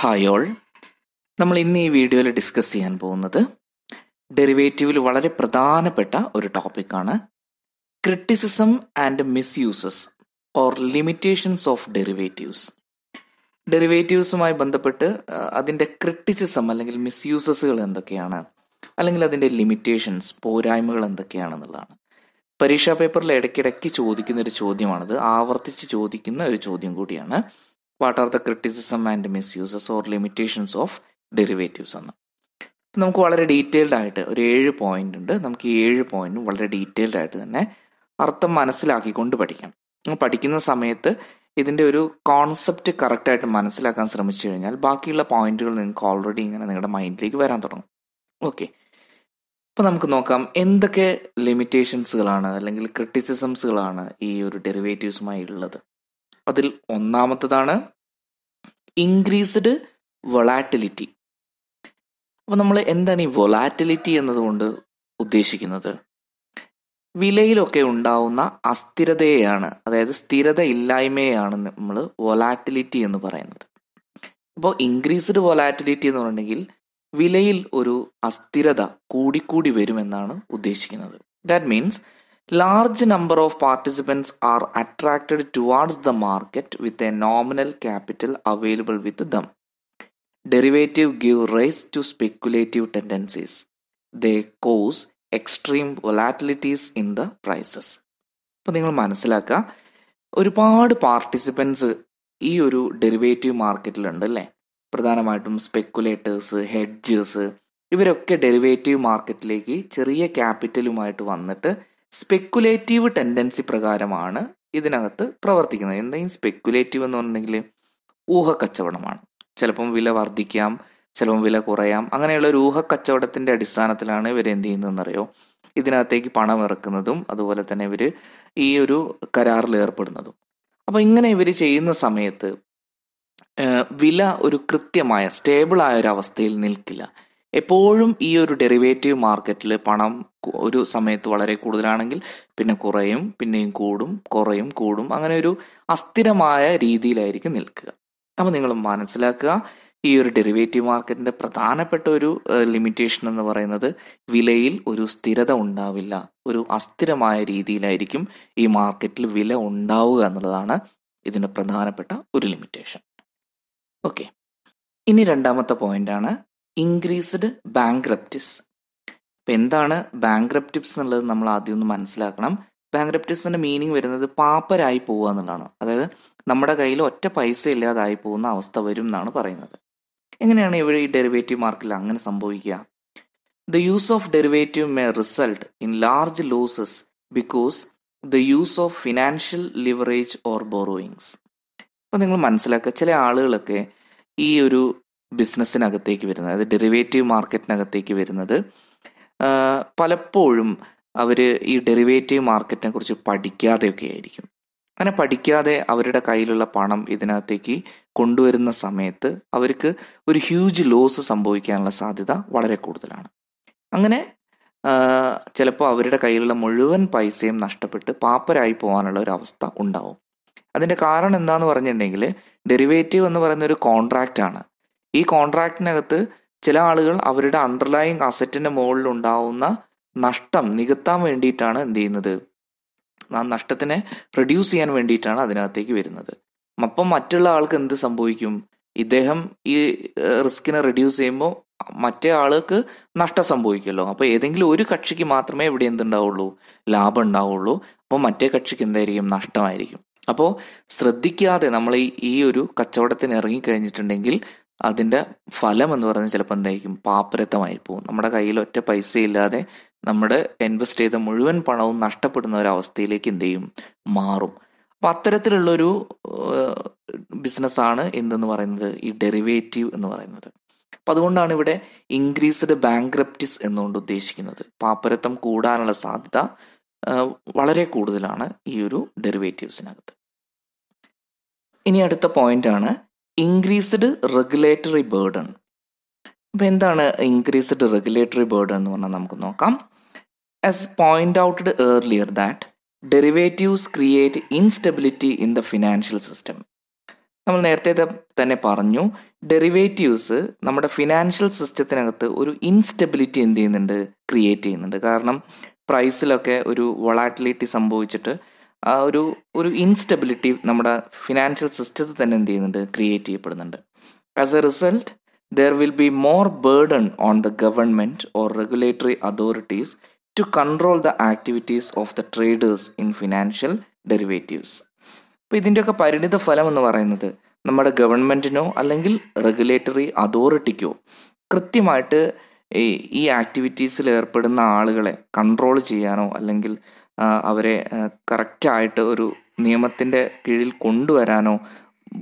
Hi all നമ്മൾ ഇന്ന് ഈ വീഡിയോയിൽ ഡിസ്കസ് ചെയ്യാൻ പോകുന്നത് ഡെറിവേറ്റീവിൽ വളരെ പ്രധാനപ്പെട്ട ഒരു ടോപ്പിക്കാണ് criticism and misuses or limitations of derivatives ഡെറിവേറ്റീവ്സുമായി ബന്ധപ്പെട്ട് അതിൻ്റെ ക്രിട്ടിസിസം അല്ലെങ്കിൽ മിസ്യൂസസുകൾ എന്തൊക്കെയാണ് അല്ലെങ്കിൽ അതിൻ്റെ ലിമിറ്റേഷൻസ് പോരായ്മകൾ എന്തൊക്കെയാണെന്നുള്ളതാണ് പരീക്ഷാ പേപ്പറിൽ ഇടയ്ക്കിടയ്ക്ക് ചോദിക്കുന്ന ഒരു ചോദ്യമാണിത് ആവർത്തിച്ച് ചോദിക്കുന്ന ഒരു ചോദ്യം കൂടിയാണ് what are the criticism and misuses or limitations of derivatives എന്ന് നമുക്ക് വളരെ ഡീറ്റെയിൽഡ് ആയിട്ട് ഒരു ഏഴ് പോയിന്റ് ഉണ്ട് നമുക്ക് ഈ ഏഴ് പോയിന്റും വളരെ ഡീറ്റെയിൽഡ് ആയിട്ട് തന്നെ അർത്ഥം മനസ്സിലാക്കിക്കൊണ്ട് പഠിക്കാം പഠിക്കുന്ന സമയത്ത് ഇതിൻ്റെ ഒരു കോൺസെപ്റ്റ് കറക്റ്റായിട്ട് മനസ്സിലാക്കാൻ ശ്രമിച്ചു കഴിഞ്ഞാൽ ബാക്കിയുള്ള പോയിന്റുകൾ നിങ്ങൾക്ക് ഓൾറെഡി ഇങ്ങനെ നിങ്ങളുടെ മൈൻഡിലേക്ക് വരാൻ തുടങ്ങും ഓക്കെ അപ്പോൾ നമുക്ക് നോക്കാം എന്തൊക്കെ ലിമിറ്റേഷൻസുകളാണ് അല്ലെങ്കിൽ ക്രിറ്റിസിസംസുകളാണ് ഈ ഒരു ഡെറിവേറ്റീവ്സുമായി ഉള്ളത് അതിൽ ഒന്നാമത്തതാണ് ഇൻക്രീസ്ഡ് വൊളാറ്റിലിറ്റി അപ്പോൾ നമ്മൾ എന്താണ് ഈ വൊളാറ്റിലിറ്റി എന്നതുകൊണ്ട് ഉദ്ദേശിക്കുന്നത് വിലയിലൊക്കെ ഉണ്ടാവുന്ന അസ്ഥിരതയെയാണ് അതായത് സ്ഥിരത ഇല്ലായ്മയാണ് നമ്മൾ വൊലാറ്റിലിറ്റി എന്ന് പറയുന്നത് അപ്പോൾ ഇൻക്രീസ്ഡ് വൊലാറ്റിലിറ്റി എന്ന് പറഞ്ഞിട്ടുണ്ടെങ്കിൽ വിലയിൽ ഒരു അസ്ഥിരത കൂടിക്കൂടി വരുമെന്നാണ് ഉദ്ദേശിക്കുന്നത് that means Large number of participants are attracted towards the market with a nominal capital available with them. Derivative give rise to speculative tendencies. They cause extreme volatilities in the prices. അപ്പോൾ നിങ്ങൾ മനസ്സിലാക്കുക ഒരുപാട് participants ഈ ഒരു derivative മാർക്കറ്റിലുണ്ട് അല്ലേ പ്രധാനമായിട്ടും speculators hedgers ഇവരൊക്കെ derivative മാർക്കറ്റിലേക്ക് ചെറിയ ക്യാപിറ്റലുമായിട്ട് വന്നിട്ട് സ്പെക്കുലേറ്റീവ് ടെൻഡൻസി പ്രകാരമാണ് ഇതിനകത്ത് പ്രവർത്തിക്കുന്നത് എന്തെങ്കിലും സ്പെക്കുലേറ്റീവ് എന്ന് പറഞ്ഞിട്ടുണ്ടെങ്കിൽ ഊഹക്കച്ചവടമാണ് ചിലപ്പം വില വർദ്ധിക്കാം ചിലപ്പം വില കുറയാം അങ്ങനെയുള്ള ഒരു ഊഹക്കച്ചവടത്തിന്റെ അടിസ്ഥാനത്തിലാണ് ഇവർ എന്ത് ചെയ്യുന്നതെന്നറിയോ ഇതിനകത്തേക്ക് പണം ഇറക്കുന്നതും അതുപോലെ തന്നെ ഇവർ ഈ ഒരു കരാറിൽ ഏർപ്പെടുന്നതും അപ്പോൾ ഇങ്ങനെ ഇവർ ചെയ്യുന്ന സമയത്ത് വില ഒരു കൃത്യമായ സ്റ്റേബിളായ ഒരു അവസ്ഥയിൽ നിൽക്കില്ല എപ്പോഴും ഈ ഒരു ഡെറിവേറ്റീവ് മാർക്കറ്റിൽ പണം ഒരു സമയത്ത് വളരെ കൂടുതലാണെങ്കിൽ പിന്നെ കുറയും പിന്നെയും കൂടും കുറയും കൂടും അങ്ങനെ ഒരു അസ്ഥിരമായ രീതിയിലായിരിക്കും നിൽക്കുക അപ്പം നിങ്ങൾ മനസ്സിലാക്കുക ഈ ഒരു ഡെറിവേറ്റീവ് മാർക്കറ്റിന്റെ പ്രധാനപ്പെട്ട ഒരു ലിമിറ്റേഷൻ എന്ന് പറയുന്നത് വിലയിൽ ഒരു സ്ഥിരത ഉണ്ടാവില്ല ഒരു അസ്ഥിരമായ രീതിയിലായിരിക്കും ഈ മാർക്കറ്റിൽ വില ഉണ്ടാവുക എന്നുള്ളതാണ് ഇതിന്റെ പ്രധാനപ്പെട്ട ഒരു ലിമിറ്റേഷൻ ഓക്കെ ഇനി രണ്ടാമത്തെ പോയിന്റ് ആണ് ഇൻക്രീസ്ഡ് ബാങ്ക്രപ്റ്റിസ് ഇപ്പൊ എന്താണ് ബാങ്ക്രപ്റ്റിപ്സ് എന്നുള്ളത് നമ്മൾ ആദ്യം ഒന്ന് മനസ്സിലാക്കണം ബാങ്ക്രപ്റ്റിസിൻ്റെ മീനിങ് വരുന്നത് പാപ്പരായി പോവുക എന്നുള്ളതാണ് അതായത് നമ്മുടെ കയ്യിൽ ഒറ്റ പൈസ ഇല്ലാതായി പോകുന്ന അവസ്ഥ വരും എന്നാണ് പറയുന്നത് എങ്ങനെയാണ് ഇവിടെ ഈ ഡെറിവേറ്റീവ് മാർക്കിൽ അങ്ങനെ സംഭവിക്കുക the use of derivative may result in large losses because the use of financial leverage or borrowings അപ്പോൾ നിങ്ങൾ മനസ്സിലാക്കുക ചില ആളുകളൊക്കെ ഈ ഒരു ബിസിനസ്സിനകത്തേക്ക് വരുന്നത് അതായത് ഡെറിവേറ്റീവ് മാർക്കറ്റിനകത്തേക്ക് വരുന്നത് പലപ്പോഴും അവർ ഈ ഡെറിവേറ്റീവ് മാർക്കറ്റിനെ കുറിച്ച് പഠിക്കാതെയൊക്കെ ആയിരിക്കും അങ്ങനെ പഠിക്കാതെ അവരുടെ കയ്യിലുള്ള പണം ഇതിനകത്തേക്ക് കൊണ്ടുവരുന്ന സമയത്ത് അവർക്ക് ഒരു ഹ്യൂജ് ലോസ് സംഭവിക്കാനുള്ള സാധ്യത വളരെ കൂടുതലാണ് അങ്ങനെ ചിലപ്പോൾ അവരുടെ കയ്യിലുള്ള മുഴുവൻ പൈസയും നഷ്ടപ്പെട്ട് പാപ്പരായി പോകാനുള്ള ഒരു അവസ്ഥ ഉണ്ടാവും അതിൻ്റെ കാരണം എന്താന്ന് പറഞ്ഞിട്ടുണ്ടെങ്കിൽ ഡെറിവേറ്റീവ് എന്ന് പറയുന്ന ഒരു കോൺട്രാക്റ്റ് ആണ് ഈ കോൺട്രാക്റ്റിനകത്ത് ചില ആളുകൾ അവരുടെ അണ്ടർലൈങ് അസറ്റിൻ്റെ മുകളിൽ ഉണ്ടാവുന്ന നഷ്ടം നികത്താൻ വേണ്ടിയിട്ടാണ് എന്ത് ചെയ്യുന്നത് ആ നഷ്ടത്തിനെ റെഡ്യൂസ് ചെയ്യാൻ വേണ്ടിയിട്ടാണ് അതിനകത്തേക്ക് വരുന്നത് അപ്പം മറ്റുള്ള ആൾക്ക് എന്ത് സംഭവിക്കും ഇദ്ദേഹം ഈ റിസ്കിനെ റെഡ്യൂസ് ചെയ്യുമ്പോൾ മറ്റേ ആൾക്ക് നഷ്ടം സംഭവിക്കുമല്ലോ അപ്പോൾ ഏതെങ്കിലും ഒരു കക്ഷിക്ക് മാത്രമേ ഇവിടെ എന്തുണ്ടാവുള്ളൂ ലാഭം ഉണ്ടാവുള്ളൂ അപ്പോൾ മറ്റേ കക്ഷിക്ക് എന്തായിരിക്കും നഷ്ടമായിരിക്കും അപ്പോൾ ശ്രദ്ധിക്കാതെ നമ്മൾ ഈ ഒരു കച്ചവടത്തിന് ഇറങ്ങി കഴിഞ്ഞിട്ടുണ്ടെങ്കിൽ അതിൻ്റെ ഫലം എന്ന് പറഞ്ഞാൽ ചിലപ്പോൾ എന്തായിരിക്കും പാപ്പരത്തമായി പോകും നമ്മുടെ കയ്യിൽ ഒറ്റ പൈസ ഇല്ലാതെ നമ്മുടെ ഇൻവെസ്റ്റ് ചെയ്ത മുഴുവൻ പണവും നഷ്ടപ്പെടുന്ന ഒരു അവസ്ഥയിലേക്ക് എന്ത് ചെയ്യും മാറും അപ്പം അത്തരത്തിലുള്ളൊരു ബിസിനസ്സാണ് എന്തെന്ന് പറയുന്നത് ഈ ഡെറിവേറ്റീവ് എന്ന് പറയുന്നത് അപ്പം അതുകൊണ്ടാണ് ഇവിടെ ഇൻക്രീസ്ഡ് ബാങ്ക്രപ്റ്റിസ് എന്നുകൊണ്ട് ഉദ്ദേശിക്കുന്നത് പാപ്പരത്തം കൂടാനുള്ള സാധ്യത വളരെ കൂടുതലാണ് ഈ ഒരു ഡെറിവേറ്റീവ്സിനകത്ത് ഇനി അടുത്ത പോയിന്റ് ആണ് ഇൻക്രീസ്ഡ് റെഗുലേറ്ററി ബേർഡൺ അപ്പം എന്താണ് ഇൻക്രീസ്ഡ് റെഗുലേറ്ററി ബേർഡൺ എന്ന് പറഞ്ഞാൽ നമുക്ക് നോക്കാം as pointed out earlier that derivatives create instability in the financial system നമ്മൾ നേരത്തെ തന്നെ പറഞ്ഞു ഡെറിവേറ്റീവ്സ് നമ്മുടെ ഫിനാൻഷ്യൽ സിസ്റ്റത്തിനകത്ത് ഒരു ഇൻസ്റ്റെബിലിറ്റി എന്ത് ചെയ്യുന്നുണ്ട് ക്രിയേറ്റ് ചെയ്യുന്നുണ്ട് കാരണം പ്രൈസിലൊക്കെ ഒരു വൊളാറ്റിലിറ്റി സംഭവിച്ചിട്ട് ആ ഒരു ഒരു ഇൻസ്റ്റബിലിറ്റി നമ്മുടെ ഫിനാൻഷ്യൽ സിസ്റ്റത്തിൽ തന്നെ എന്ത് ചെയ്യുന്നുണ്ട് ക്രിയേറ്റ് ചെയ്യപ്പെടുന്നുണ്ട് as a result there will be more burden on the government or regulatory authorities to control the activities of the traders in financial derivatives അപ്പോൾ ഇതിൻ്റെയൊക്കെ പരിണിത ഫലം എന്ന് പറയുന്നത് നമ്മുടെ ഗവൺമെൻറ്റിനോ അല്ലെങ്കിൽ റെഗുലേറ്ററി അതോറിറ്റിക്കോ കൃത്യമായിട്ട് ഈ ആക്ടിവിറ്റീസിൽ ഏർപ്പെടുന്ന ആളുകളെ കൺട്രോൾ ചെയ്യാനോ അല്ലെങ്കിൽ അവരെ കറക്റ്റായിട്ട് ഒരു നിയമത്തിൻ്റെ കീഴിൽ കൊണ്ടുവരാനോ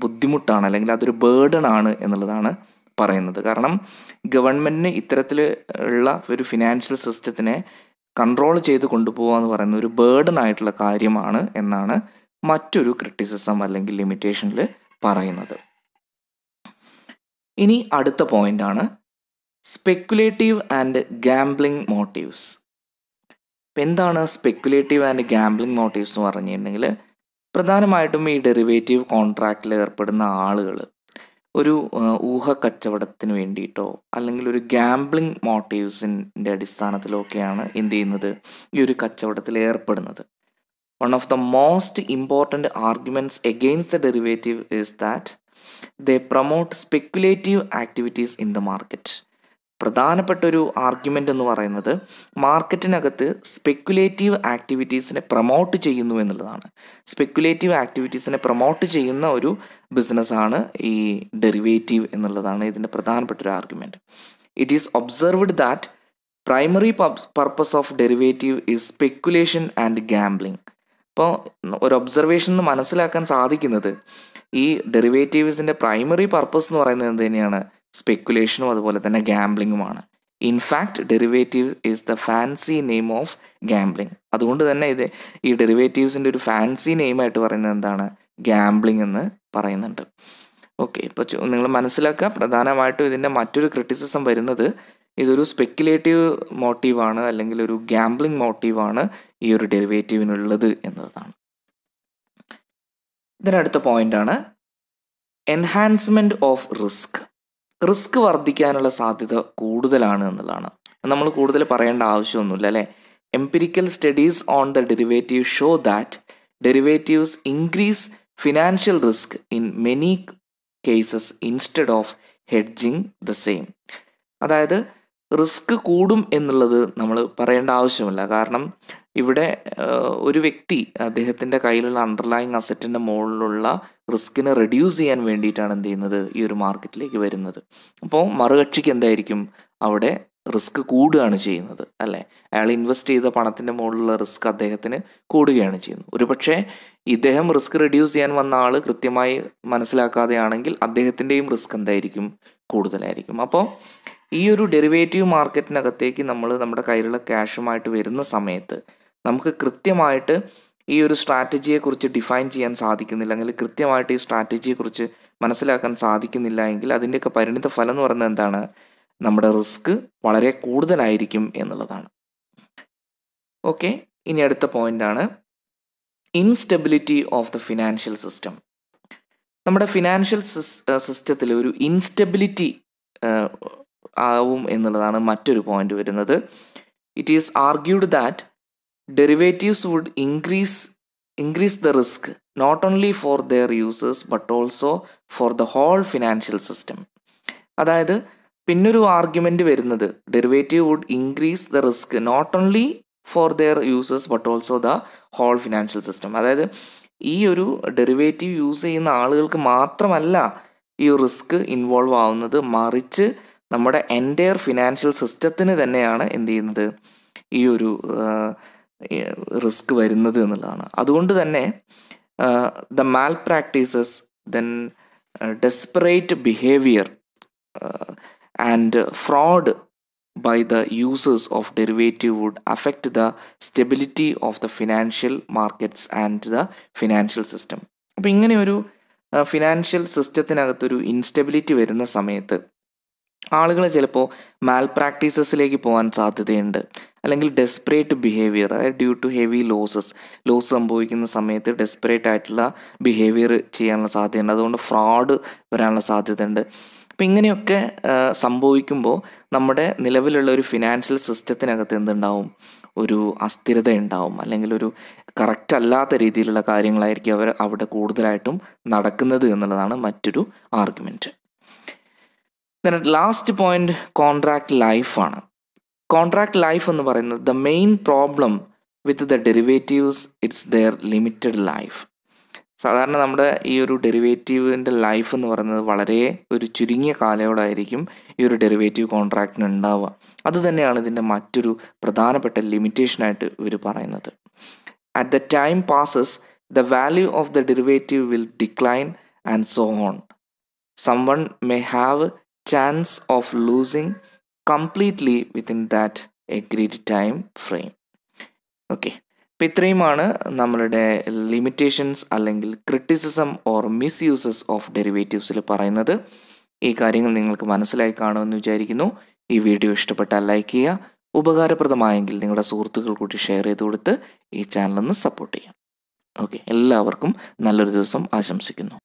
ബുദ്ധിമുട്ടാണ് അല്ലെങ്കിൽ അതൊരു ആണ് എന്നുള്ളതാണ് പറയുന്നത് കാരണം ഗവൺമെൻറ്റിന് ഇത്തരത്തിൽ ഉള്ള ഒരു ഫിനാൻഷ്യൽ സിസ്റ്റത്തിനെ കൺട്രോൾ ചെയ്ത് കൊണ്ടുപോകുക എന്ന് പറയുന്ന ഒരു ബേർഡൺ ആയിട്ടുള്ള കാര്യമാണ് എന്നാണ് മറ്റൊരു ക്രിറ്റിസിസം അല്ലെങ്കിൽ ലിമിറ്റേഷനിൽ പറയുന്നത് ഇനി അടുത്ത പോയിൻ്റാണ് സ്പെക്കുലേറ്റീവ് ആൻഡ് ഗാംബ്ലിംഗ് മോട്ടീവ്സ് ഇപ്പം എന്താണ് സ്പെക്കുലേറ്റീവ് ആൻഡ് ഗാംബ്ലിംഗ് മോട്ടീവ്സ് എന്ന് പറഞ്ഞിട്ടുണ്ടെങ്കിൽ പ്രധാനമായിട്ടും ഈ ഡെറിവേറ്റീവ് കോൺട്രാക്റ്റിൽ ഏർപ്പെടുന്ന ആളുകൾ ഒരു ഊഹ കച്ചവടത്തിന് വേണ്ടിയിട്ടോ അല്ലെങ്കിൽ ഒരു ഗാംബ്ലിംഗ് മോട്ടീവ്സിൻ്റെ അടിസ്ഥാനത്തിലൊക്കെയാണ് എന്ത് ചെയ്യുന്നത് ഈ ഒരു കച്ചവടത്തിൽ ഏർപ്പെടുന്നത് one of the most important arguments against the derivative is that the promote speculative activities in the market പ്രധാനപ്പെട്ട ഒരു ആർഗ്യുമെൻ്റ് എന്ന് പറയുന്നത് മാർക്കറ്റിനകത്ത് സ്പെക്കുലേറ്റീവ് ആക്ടിവിറ്റീസിനെ പ്രൊമോട്ട് ചെയ്യുന്നു എന്നുള്ളതാണ് സ്പെക്കുലേറ്റീവ് ആക്ടിവിറ്റീസിനെ പ്രൊമോട്ട് ചെയ്യുന്ന ഒരു ബിസിനസ്സാണ് ഈ ഡെറിവേറ്റീവ് എന്നുള്ളതാണ് ഇതിൻ്റെ പ്രധാനപ്പെട്ട ഒരു argument it is observed that primary purpose of derivative is speculation and gambling അപ്പോൾ ഒരു ഒബ്സർവേഷൻ മനസ്സിലാക്കാൻ സാധിക്കുന്നത് ഈ ഡെറിവേറ്റീവ്സിൻ്റെ പ്രൈമറി പർപ്പസ് എന്ന് പറയുന്നത് എന്ത് തന്നെയാണ് സ്പെക്കുലേഷനും അതുപോലെ തന്നെ ഗ്യാംബ്ലിങ്ങുമാണ് in fact derivative is the fancy name of gambling അതുകൊണ്ട് തന്നെ ഇത് ഈ ഡെറിവേറ്റീവ്സിൻ്റെ ഒരു ഫാൻസി നെയിമായിട്ട് പറയുന്നത് എന്താണ് ഗാംബ്ലിംഗ് എന്ന് പറയുന്നുണ്ട് ഓക്കെ ഇപ്പോൾ നിങ്ങൾ മനസ്സിലാക്കുക പ്രധാനമായിട്ടും ഇതിൻ്റെ മറ്റൊരു ക്രിറ്റിസിസം വരുന്നത് ഇതൊരു സ്പെക്കുലേറ്റീവ് മോട്ടീവാണ് അല്ലെങ്കിൽ ഒരു ഗാംബ്ലിംഗ് മോട്ടീവാണ് ഈ ഒരു ഡെറിവേറ്റീവിനുള്ളത് എന്നതാണ് ഇതിനടുത്ത ആണ് എൻഹാൻസ്മെൻറ്റ് ഓഫ് റിസ്ക് റിസ്ക് വർദ്ധിക്കാനുള്ള സാധ്യത കൂടുതലാണ് എന്നുള്ളതാണ് നമ്മൾ കൂടുതൽ പറയേണ്ട ആവശ്യമൊന്നുമില്ല അല്ലേ empirical studies on the derivative show that derivatives increase financial risk in many cases instead of hedging the same അതായത് റിസ്ക് കൂടും എന്നുള്ളത് നമ്മൾ പറയേണ്ട ആവശ്യമില്ല കാരണം ഇവിടെ ഒരു വ്യക്തി അദ്ദേഹത്തിൻ്റെ കയ്യിലുള്ള അണ്ടർലൈങ് അസറ്റിൻ്റെ മുകളിലുള്ള റിസ്കിനെ റെഡ്യൂസ് ചെയ്യാൻ വേണ്ടിയിട്ടാണ് എന്ത് ചെയ്യുന്നത് ഈ ഒരു മാർക്കറ്റിലേക്ക് വരുന്നത് അപ്പോൾ മറുകക്ഷിക്ക് എന്തായിരിക്കും അവിടെ റിസ്ക് കൂടുകയാണ് ചെയ്യുന്നത് അല്ലേ അയാൾ ഇൻവെസ്റ്റ് ചെയ്ത പണത്തിൻ്റെ മുകളിലുള്ള റിസ്ക് അദ്ദേഹത്തിന് കൂടുകയാണ് ചെയ്യുന്നത് ഒരുപക്ഷെ ഇദ്ദേഹം റിസ്ക് റെഡ്യൂസ് ചെയ്യാൻ വന്ന ആൾ കൃത്യമായി മനസ്സിലാക്കാതെയാണെങ്കിൽ അദ്ദേഹത്തിൻ്റെയും റിസ്ക് എന്തായിരിക്കും കൂടുതലായിരിക്കും അപ്പോൾ ഈ ഒരു ഡെറിവേറ്റീവ് മാർക്കറ്റിനകത്തേക്ക് നമ്മൾ നമ്മുടെ കയ്യിലുള്ള ക്യാഷുമായിട്ട് വരുന്ന സമയത്ത് നമുക്ക് കൃത്യമായിട്ട് ഈ ഒരു സ്ട്രാറ്റജിയെക്കുറിച്ച് ഡിഫൈൻ ചെയ്യാൻ സാധിക്കുന്നില്ല അല്ലെങ്കിൽ കൃത്യമായിട്ട് ഈ സ്ട്രാറ്റജിയെക്കുറിച്ച് മനസ്സിലാക്കാൻ സാധിക്കുന്നില്ല എങ്കിൽ അതിൻ്റെയൊക്കെ പരിണിത ഫലം എന്ന് പറയുന്നത് എന്താണ് നമ്മുടെ റിസ്ക് വളരെ കൂടുതലായിരിക്കും എന്നുള്ളതാണ് ഓക്കെ ഇനി അടുത്ത പോയിൻ്റാണ് instability of the financial system നമ്മുടെ ഫിനാൻഷ്യൽ സിസ്റ്റത്തിൽ ഒരു ഇൻസ്റ്റെബിലിറ്റി ആവും എന്നുള്ളതാണ് മറ്റൊരു പോയിന്റ് വരുന്നത് it is argued that derivatives would increase increase the risk not only for their users but also for the whole financial system അതായത് പിന്നൊരു ആർഗ്യുമെന്റ് വരുന്നത് derivative would increase the risk not only for their users but also the whole financial system അതായത് ഈ ഒരു derivative use ചെയ്യുന്ന ആളുകൾക്ക് മാത്രമല്ല ഈ റിസ്ക് ഇൻവോൾവ് ആവുന്നത് മറിച്ച് നമ്മുടെ എൻറ്റയർ ഫിനാൻഷ്യൽ സിസ്റ്റത്തിന് തന്നെയാണ് എന്ത് ചെയ്യുന്നത് ഈ ഒരു റിസ്ക് വരുന്നത് എന്നുള്ളതാണ് അതുകൊണ്ട് തന്നെ the malpractices then desperate behaviour and fraud by the users of derivative would affect the stability of the financial markets and the financial system അപ്പോൾ ഇങ്ങനെയൊരു ഫിനാൻഷ്യൽ സിസ്റ്റത്തിനകത്തൊരു ഇൻസ്റ്റെബിലിറ്റി വരുന്ന സമയത്ത് ആളുകൾ ചിലപ്പോൾ മാൽ പ്രാക്ടീസസിലേക്ക് പോകാൻ സാധ്യതയുണ്ട് അല്ലെങ്കിൽ ഡെസ്പറേറ്റ് ബിഹേവിയർ അതായത് due to heavy losses loss സംഭവിക്കുന്ന സമയത്ത് ഡെസ്പറേറ്റ് ആയിട്ടുള്ള ബിഹേവിയർ ചെയ്യാനുള്ള സാധ്യതയുണ്ട് അതുകൊണ്ട് ഫ്രോഡ് വരാനുള്ള സാധ്യതയുണ്ട് അപ്പം ഇങ്ങനെയൊക്കെ സംഭവിക്കുമ്പോൾ നമ്മുടെ നിലവിലുള്ള ഒരു ഫിനാൻഷ്യൽ സിസ്റ്റത്തിനകത്ത് എന്തുണ്ടാവും ഒരു അസ്ഥിരത ഉണ്ടാവും അല്ലെങ്കിൽ ഒരു കറക്റ്റ് അല്ലാത്ത രീതിയിലുള്ള കാര്യങ്ങളായിരിക്കും അവർ അവിടെ കൂടുതലായിട്ടും നടക്കുന്നത് എന്നുള്ളതാണ് മറ്റൊരു ആർഗ്യുമെൻറ്റ് ലാസ്റ്റ് പോയിന്റ് കോൺട്രാക്റ്റ് ലൈഫാണ് കോൺട്രാക്ട് ലൈഫ് എന്ന് പറയുന്നത് the main problem with the derivatives it's their limited life സാധാരണ നമ്മുടെ ഈ ഒരു ഡെറിവേറ്റീവിൻ്റെ ലൈഫ് എന്ന് പറയുന്നത് വളരെ ഒരു ചുരുങ്ങിയ കാലയോടായിരിക്കും ഈ ഒരു ഡെറിവേറ്റീവ് കോൺട്രാക്റ്റിന് ഉണ്ടാവുക അതുതന്നെയാണ് ഇതിൻ്റെ മറ്റൊരു പ്രധാനപ്പെട്ട ലിമിറ്റേഷനായിട്ട് ഇവർ പറയുന്നത് at the time passes the value of the derivative will decline and so on someone may have chance of losing completely within that agreed time frame okay അപ്പോൾ ഇത്രയുമാണ് നമ്മളുടെ ലിമിറ്റേഷൻസ് അല്ലെങ്കിൽ criticism or misuses of ഡെറിവേറ്റീവ്സിൽ പറയുന്നത് ഈ കാര്യങ്ങൾ നിങ്ങൾക്ക് മനസ്സിലായി കാണുമെന്ന് വിചാരിക്കുന്നു ഈ വീഡിയോ ഇഷ്ടപ്പെട്ടാൽ ലൈക്ക് ചെയ്യുക ഉപകാരപ്രദമായെങ്കിൽ നിങ്ങളുടെ സുഹൃത്തുക്കൾ കൂട്ടി ഷെയർ ചെയ്ത് കൊടുത്ത് ഈ ചാനലൊന്ന് സപ്പോർട്ട് ചെയ്യാം ഓക്കെ എല്ലാവർക്കും നല്ലൊരു ദിവസം ആശംസിക്കുന്നു